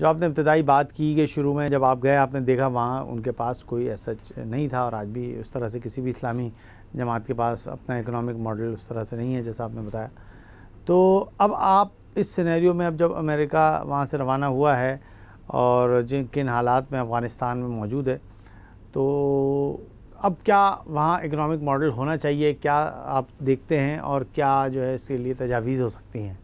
जो आपने इब्तदाई बात की कि शुरू में जब आप गए आपने देखा वहाँ उनके पास कोई ऐसा नहीं था और आज भी उस तरह से किसी भी इस्लामी जमात के पास अपना इकोनॉमिक मॉडल उस तरह से नहीं है जैसा आपने बताया तो अब आप इस सिनेरियो में अब जब अमेरिका वहाँ से रवाना हुआ है और जिन किन हालात में अफ़गानिस्तान में मौजूद है तो अब क्या वहाँ इकोनॉमिक मॉडल होना चाहिए क्या आप देखते हैं और क्या जो है इसके लिए तजावीज़ हो सकती हैं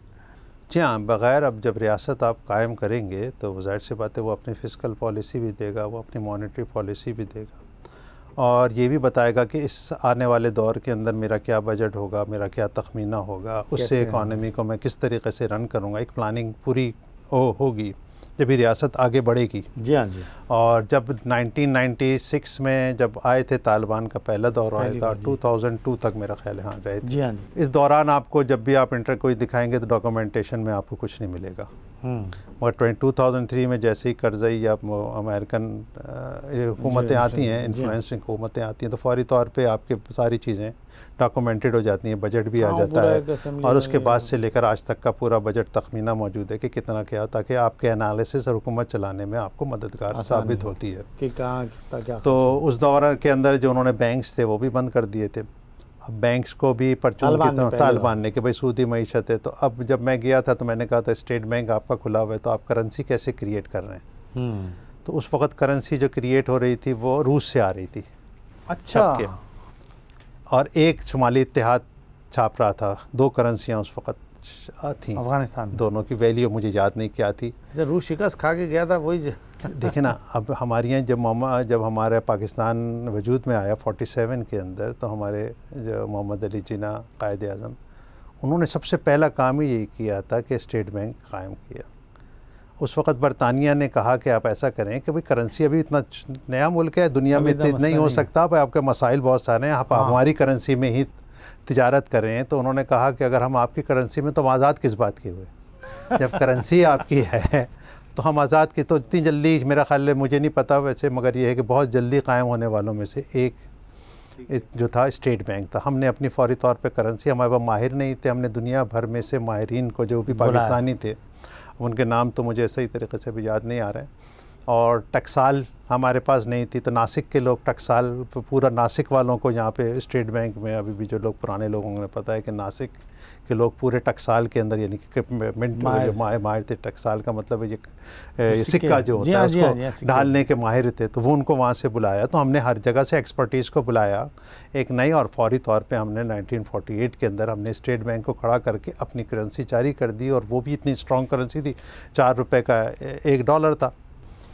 जी हाँ बग़ैर अब जब रियासत आप कायम करेंगे तो ज़ाहिर सी बात है वो अपनी फ़िज़िकल पॉलिसी भी देगा वो अपनी मॉनेटरी पॉलिसी भी देगा और ये भी बताएगा कि इस आने वाले दौर के अंदर मेरा क्या बजट होगा मेरा क्या तखमीना होगा उससे इकॉनमी को मैं किस तरीके से रन करूँगा एक प्लानिंग पूरी हो होगी जब भी रियासत आगे बढ़ेगी जी हाँ जी और जब 1996 में जब आए थे तालिबान का पहला दौर आया था 2002 तक मेरा ख्याल हाँ रहे थे जी हाँ जी इस दौरान आपको जब भी आप इंटर कोई दिखाएंगे तो डॉक्यूमेंटेशन में आपको कुछ नहीं मिलेगा मगर हम्म। टू थाउजेंड थ्री में जैसे ही कर्जई या अमेरिकन हुकूमतें आती हैं इन्फ्लुएंसिंग हुकूमतें आती हैं तो फौरी तौर पर आपके सारी चीज़ें डॉक्यूमेंटेड हो जाती हैं बजट भी आ हाँ, जाता है और उसके बाद से लेकर आज तक का पूरा बजट तखमीना मौजूद है कि कितना क्या ताकि आपके एनालिसिस और हुकूमत चलाने में आपको मददगार साबित होती है कि कहाँ क्या तो उस दौर के अंदर जो उन्होंने बैंक्स थे वो भी बंद कर दिए थे अब बैंक्स को भी परचून की तालिबान ने कि भाई सूदी मीशत है तो अब जब मैं गया था तो मैंने कहा था स्टेट बैंक आपका खुला हुआ है तो आप करेंसी कैसे क्रिएट कर रहे हैं हम्म। तो उस वक्त करेंसी जो क्रिएट हो रही थी वो रूस से आ रही थी अच्छा और एक शुमाली इतिहाद छाप रहा था दो करंसियाँ उस वक्त थी अफगानिस्तान दोनों की वैल्यू मुझे याद नहीं क्या थी जब रूस शिकस्त खा के गया था वही देखे ना अब हमारे यहाँ जब मामा जब हमारा पाकिस्तान वजूद में आया 47 के अंदर तो हमारे जो मोहम्मद अली जिना कायद अजम उन्होंने सबसे पहला काम ही यही किया था कि स्टेट बैंक कायम किया उस वक्त बरतानिया ने कहा कि आप ऐसा करें कि भाई करेंसी अभी इतना नया मुल्क है दुनिया में इतने नहीं हो सकता भाई आपके मसाइल बहुत सारे हैं आप हाँ। हमारी करेंसी में ही तजारत करें तो उन्होंने कहा कि अगर हम आपकी करेंसी में तो हम आज़ाद किस बात के हुए जब करेंसी आपकी है तो हम आज़ाद की तो इतनी जल्दी मेरा ख्याल है मुझे नहीं पता वैसे मगर यह है कि बहुत जल्दी कायम होने वालों में से एक जो था स्टेट बैंक था हमने अपनी फौरी तौर पे करेंसी हमारे पास माहिर नहीं थे हमने दुनिया भर में से माहरीन को जो भी पाकिस्तानी थे उनके नाम तो मुझे सही तरीके से भी याद नहीं आ रहे हैं और टकसाल हमारे पास नहीं थी तो नासिक के लोग टकसाल पूरा नासिक वालों को यहाँ पे स्टेट बैंक में अभी भी जो लोग पुराने लोगों ने पता है कि नासिक के लोग पूरे टकसाल के अंदर यानी कि माहिर माहिर माहिर थे टकसाल का मतलब है ये तो सिक्का जो होता है हाँ, उसको हाँ, हाँ, ढालने के माहिर थे तो वो उनको वहाँ से बुलाया तो हमने हर जगह से एक्सपर्टीज़ को बुलाया एक नई और फौरी तौर पर हमने एट के अंदर हमने स्टेट बैंक को खड़ा करके अपनी करेंसी जारी कर दी और वो भी इतनी स्ट्रॉन्ग करेंसी थी चार रुपये का एक डॉलर था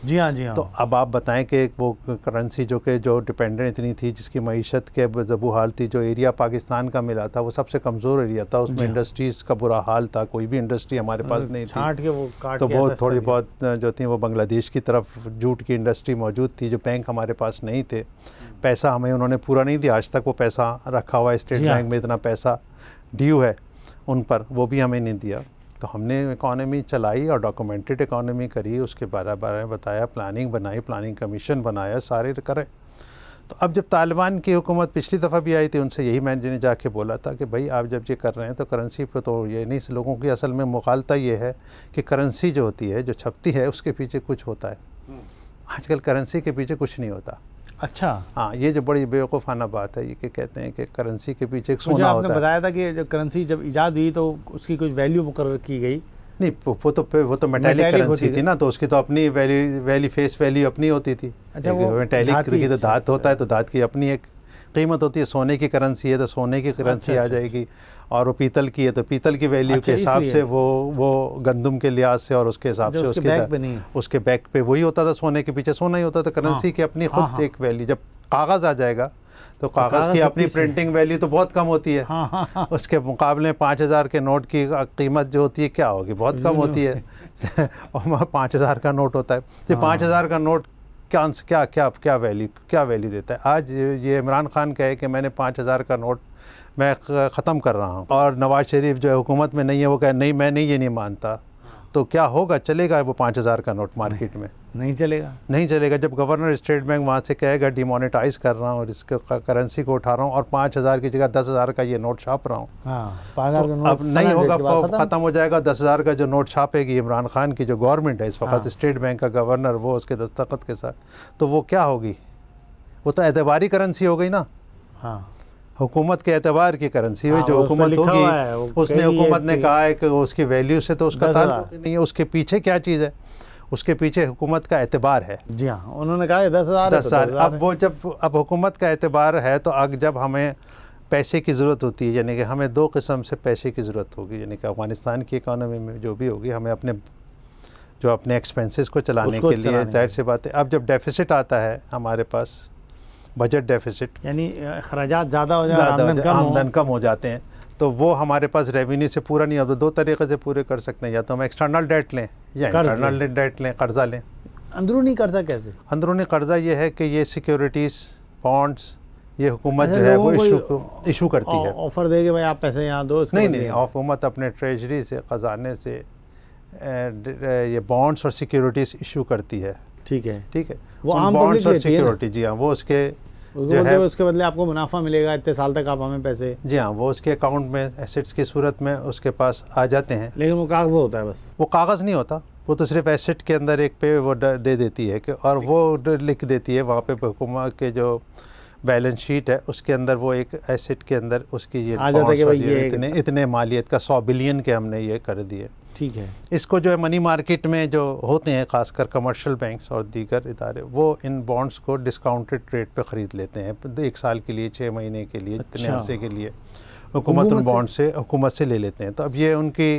जी हाँ जी हाँ तो अब आप बताएं कि वो करेंसी जो कि जो डिपेंडेंट इतनी थी जिसकी मीशत के जबू हाल थी जो एरिया पाकिस्तान का मिला था वो सबसे कमज़ोर एरिया था उसमें इंडस्ट्रीज़ हाँ। का बुरा हाल था कोई भी इंडस्ट्री हमारे पास मतलब नहीं थी के वो काट तो वो थोड़ी बहुत जो थी वो बांग्लादेश की तरफ जूट की इंडस्ट्री मौजूद थी जो बैंक हमारे पास नहीं थे पैसा हमें उन्होंने पूरा नहीं दिया आज तक वो पैसा रखा हुआ है स्टेट हाँ। बैंक में इतना पैसा ड्यू है उन पर वो भी हमें नहीं दिया तो हमने इकॉनमी चलाई और डॉक्यूमेंटेड इकॉनमी करी उसके बारे बारे में बताया प्लानिंग बनाई प्लानिंग कमीशन बनाया सारे करें तो अब जब तालिबान की हुकूमत पिछली दफ़ा भी आई थी उनसे यही मैंने जाके बोला था कि भाई आप जब ये कर रहे हैं तो करेंसी पर तो ये नहीं लोगों की असल में मुखालता ये है कि करेंसी जो होती है जो छपती है उसके पीछे कुछ होता है हम्म। आजकल करेंसी के पीछे कुछ नहीं होता अच्छा हाँ ये जो बड़ी बेवकूफ़ाना बात है ये कि कहते हैं कि करेंसी के पीछे एक सोना आपने होता बताया था कि जब करेंसी जब ईजाद हुई तो उसकी कुछ वैल्यू मुकर की गई नहीं वो तो वो तो मेटेलिक करेंसी तो थी ना तो उसकी तो अपनी वैली वैली फेस वैल्यू अपनी होती थी अच्छा मेटेलिक की तो धात होता है तो धात की अपनी एक कीमत होती है सोने की करेंसी है तो सोने की करेंसी अच्छा, आ अच्छा, जाएगी और वो पीतल की है तो पीतल की वैल्यू अच्छा, के हिसाब से वो वो गंदम के लिहाज से और उसके हिसाब से उसके बैक उसके बैक पे वही होता था सोने के पीछे सोना ही होता था करेंसी हाँ, की अपनी हाँ, खुद हाँ। एक वैल्यू जब कागज़ आ जाएगा तो कागज़ की अपनी प्रिंटिंग वैल्यू तो बहुत कम होती है उसके मुकाबले में पाँच हज़ार के नोट की कीमत जो होती है क्या होगी बहुत कम होती है और पाँच हज़ार का नोट होता है तो पाँच हज़ार का नोट क्या क्या क्या क्या वैल्यू क्या वैल्यू देता है आज ये इमरान खान कहे कि मैंने पाँच हज़ार का नोट मैं ख़त्म कर रहा हूँ और नवाज़ शरीफ जो है हुकूमत में नहीं है वो कहे नहीं मैं नहीं ये नहीं मानता तो क्या होगा चलेगा वो पाँच हज़ार का नोट मार्केट में नहीं चलेगा नहीं चलेगा जब गवर्नर स्टेट बैंक वहाँ से कहेगा डिमोनेटाइज कर रहा हूँ और इसके करेंसी को उठा रहा हूँ और पाँच हज़ार की जगह दस हज़ार का ये नोट छाप रहा हूँ हाँ, तो अब नहीं होगा ख़त्म हो जाएगा दस हज़ार का जो नोट छापेगी इमरान खान की जो गवर्नमेंट है इस हाँ। वक्त स्टेट बैंक का गवर्नर वो उसके दस्तखत के साथ तो वो क्या होगी वो तो एतबारी करेंसी हो गई ना हाँ हुकूमत के एतबार की करेंसी हुई हाँ, जो हुकूमत होगी उसने हुकूमत ने कहा है कि उसकी वैल्यू से तो उसका ताल्लुक हाँ। नहीं है उसके पीछे क्या चीज़ है उसके पीछे हुकूमत का एतबार है जी हाँ उन्होंने कहा दस हज़ार तो दस हज़ार तो अब वो जब अब हुकूमत का एतबार है तो अब जब हमें पैसे की ज़रूरत होती है यानी कि हमें दो किस्म से पैसे की ज़रूरत होगी यानी कि अफ़गानिस्तान की इकानमी में जो भी होगी हमें अपने जो अपने एक्सपेंसेस को चलाने के लिए जाहिर सी बात है अब जब डेफिसिट आता है हमारे पास बजट डेफिसिट यानी अखराज ज़्यादा हो जाए आमदन कम आमदन कम हो जाते हैं तो वो हमारे पास रेवेन्यू से पूरा नहीं होता तो दो तरीके से पूरे कर सकते हैं या तो हम एक्सटर्नल डेट लें या इंटरनल डेट लें कर्जा लें अंदरूनी कर्जा कैसे अंदरूनी कर्जा ये है कि ये सिक्योरिटीज़ बॉन्ड्स ये हुकूमत जो है वो इशू इशू करती है ऑफर देंगे भाई आप पैसे यहाँ दो नहीं नहीं हुकूमत अपने ट्रेजरी से ख़जाने से ये बॉन्ड्स और सिक्योरिटीज़ इशू करती है ठीक है ठीक है वो आम बॉन्ड्स और सिक्योरिटी जी हाँ वो उसके जो मतलब है उसके बदले आपको मुनाफा मिलेगा इतने साल तक आप हमें पैसे जी हाँ वो उसके अकाउंट में एसेट्स की सूरत में उसके पास आ जाते हैं लेकिन वो कागज होता है बस वो कागज़ नहीं होता वो तो सिर्फ एसेट के अंदर एक पे वो दे देती है कि और वो लिख देती है वहाँ पे हुकूमा के जो बैलेंस शीट है उसके अंदर वो एक एसेट के अंदर उसकी ये ये, ये इतने इतने मालियत का सौ बिलियन के हमने ये कर दिए ठीक है इसको जो है मनी मार्केट में जो होते हैं खासकर कमर्शियल बैंक्स और दीगर इदारे वो इन बॉन्ड्स को डिस्काउंटेड रेट पे ख़रीद लेते हैं एक साल के लिए छः महीने के लिए इतने अच्छा। अरसे के लिए हुकूमत उन बॉन्ड से हुकूमत से ले लेते हैं तो अब ये उनकी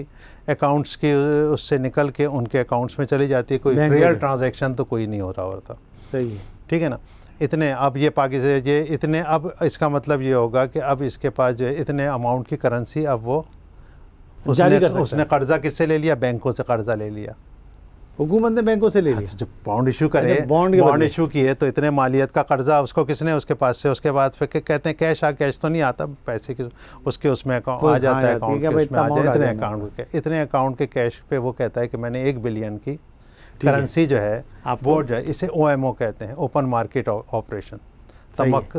अकाउंट्स के उससे निकल के उनके अकाउंट्स में चली जाती है कोई रियल ट्रांजेक्शन तो कोई नहीं हो रहा होता तो। सही है ठीक है ना इतने अब ये पाकिस्तान ये इतने अब इसका मतलब ये होगा कि अब इसके पास जो है इतने अमाउंट की करेंसी अब वो जारी कर सकता उसने कर्जा किससे ले लिया बैंकों से कर्जा ले लिया हुकूमत ने बैंकों से ले हाँ, लिया तो जब बॉन्ड इशू करे बॉन्ड बॉन्ड इशू किए तो इतने मालियत का कर्जा उसको किसने उसके पास से उसके बाद फिर कहते हैं कैश आ कैश तो नहीं आता पैसे के उसके उसमें आ जाता हाँ है अकाउंट इतने अकाउंट के इतने अकाउंट के कैश पे वो कहता है कि मैंने एक बिलियन की करेंसी जो है वो जो है इसे ओ कहते हैं ओपन मार्केट ऑपरेशन तमक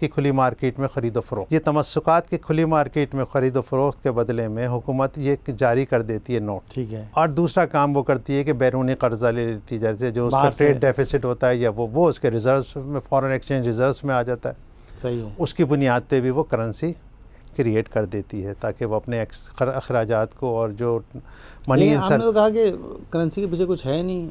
की खुली मार्केट में खरीदो फरोख्त ये तमस्कात की खुली मार्केट में ख़रीदो फरोख्त के बदले में हुकूमत ये जारी कर देती है नोट ठीक है और दूसरा काम वो करती है कि बैरूनी कर्जा ले लेती है जैसे जो उसका ट्रेड डेफिसिट होता है या वो वो उसके रिजर्व में फॉरन एक्सचेंज रिजर्व में आ जाता है सही हो उसकी बुनियाद पर भी वो करेंसी क्रिएट कर देती है ताकि वो अपने अखराज को और जो मनी तो कहा कि करेंसी के पीछे कुछ है नहीं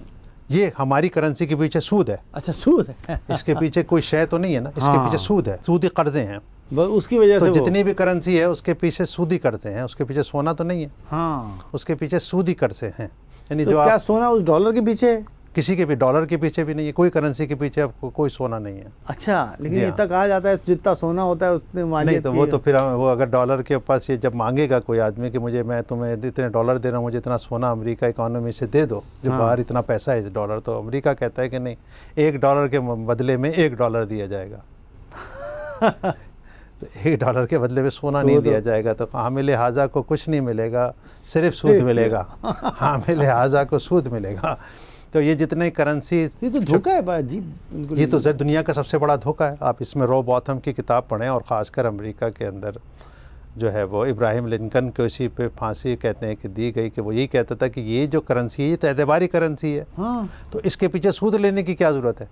ये हमारी करेंसी के पीछे सूद है अच्छा सूद है इसके पीछे कोई शय तो नहीं है ना इसके पीछे हाँ। सूद है सूदी कर्जे हैं उसकी वजह तो से जितनी भी करेंसी है उसके पीछे सूदी कर्जे हैं उसके पीछे सोना तो नहीं है हाँ उसके पीछे सूदी कर्जे हैं यानी तो जो क्या आप... सोना उस डॉलर के पीछे है किसी के भी डॉलर के पीछे भी नहीं है कोई करेंसी के पीछे आपको कोई सोना नहीं है अच्छा लेकिन हाँ। तक आ जाता है जितना सोना होता है उसने नहीं तो वो तो फिर हम वो अगर डॉलर के पास ये जब मांगेगा कोई आदमी कि मुझे मैं तुम्हें इतने डॉलर दे रहा हूँ मुझे इतना सोना अमेरिका इकोनॉमी से दे दो जो हाँ। बाहर इतना पैसा है डॉलर तो अमरीका कहता है कि नहीं एक डॉलर के बदले में एक डॉलर दिया जाएगा तो एक डॉलर के बदले में सोना तो नहीं तो दिया जाएगा तो हामिल लिहाजा को कुछ नहीं मिलेगा सिर्फ सूद मिलेगा हामिल लिहाजा को सूद मिलेगा तो ये जितने करेंसी ये तो धोखा है बड़ा ये तो सर दुनिया का सबसे बड़ा धोखा है आप इसमें रो बॉथम की किताब पढ़ें और ख़ासकर अमेरिका के अंदर जो है वो इब्राहिम लिंकन को इसी पे फांसी कहते हैं कि दी गई कि वो यही कहता था कि ये जो करेंसी है ये तो एतबारी करेंसी है हाँ। तो इसके पीछे सूद लेने की क्या ज़रूरत है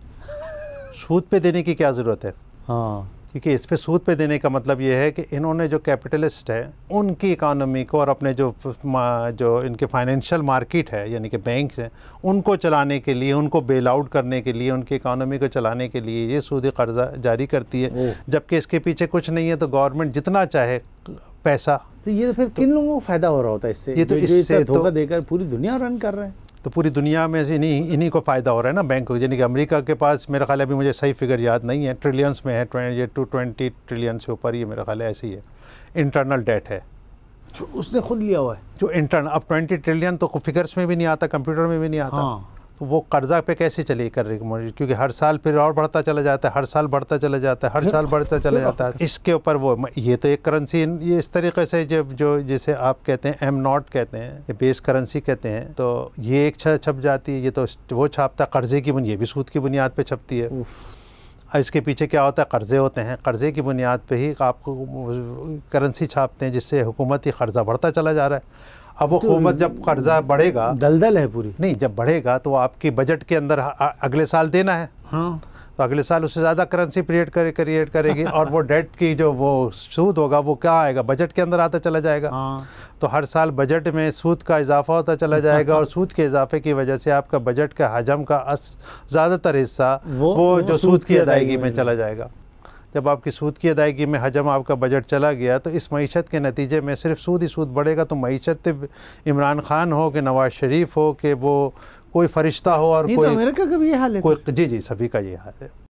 सूद पे देने की क्या ज़रूरत है हाँ क्योंकि इस पे सूद पे देने का मतलब ये है कि इन्होंने जो कैपिटलिस्ट है उनकी इकानमी को और अपने जो जो इनके फाइनेंशियल मार्केट है यानी कि बैंक हैं उनको चलाने के लिए उनको बेल आउट करने के लिए उनकी इकानमी को चलाने के लिए ये सूदी कर्जा जारी करती है जबकि इसके पीछे कुछ नहीं है तो गवर्नमेंट जितना चाहे पैसा तो ये तो फिर तो, किन लोगों को फ़ायदा हो रहा होता है इससे ये तो इससे तो धोखा देकर पूरी दुनिया रन कर रहे हैं तो पूरी दुनिया में से इन्हीं इन्हीं को फ़ायदा हो रहा है ना बैंक को यानी कि अमेरिका के पास मेरा ख्याल है अभी मुझे सही फिगर याद नहीं है ट्रिलियंस में है ये टू ट्वेंटी ट्रिलियन से ऊपर ये मेरा ख्याल है ऐसी है इंटरनल डेट है जो उसने खुद लिया हुआ है जो इंटरनल अब ट्वेंटी ट्रिलियन तो फिगर्स में भी नहीं आता कंप्यूटर में भी नहीं आता हाँ। वो कर्जा पे कैसे चले कर रही है क्योंकि हर साल फिर और बढ़ता चला जाता है हर साल बढ़ता चला जाता है हर साल बढ़ता चला जाता है इसके ऊपर वो ये तो एक करेंसी ये इस तरीके से जब जो जिसे आप कहते हैं एम नॉट कहते हैं ये बेस करेंसी कहते हैं तो ये एक छप जाती है ये तो वो छापता कर्जे की बुनियाद भी सूद की बुनियाद पर छपती है इसके पीछे क्या होता है कर्ज़े होते हैं कर्ज़े की बुनियाद पर ही आपको करेंसी छापते हैं जिससे हुकूमती कर्ज़ा बढ़ता चला जा रहा है अब वो तो हुकूमत तो जब कर्जा बढ़ेगा दलदल है पूरी नहीं जब बढ़ेगा तो आपके बजट के अंदर अगले साल देना है हाँ तो अगले साल उससे ज़्यादा करेंसी क्रिएट करे क्रिएट करेगी और वो डेट की जो वो सूद होगा वो क्या आएगा बजट के अंदर आता चला जाएगा हाँ। तो हर साल बजट में सूद का इजाफा होता चला जाएगा और सूद के इजाफे की वजह से आपका बजट का हजम का ज़्यादातर हिस्सा वो जो सूद की अदायगी में चला जाएगा जब आपकी सूद की अदायगी में हजम आपका बजट चला गया तो इस मीशत के नतीजे में सिर्फ सूद ही सूद बढ़ेगा तो मीशत इमरान खान हो कि नवाज़ शरीफ हो कि वो कोई फरिश्ता हो और तो कोई अमेरिका का भी ये हाल है कोई तो? जी जी सभी का ये हाल है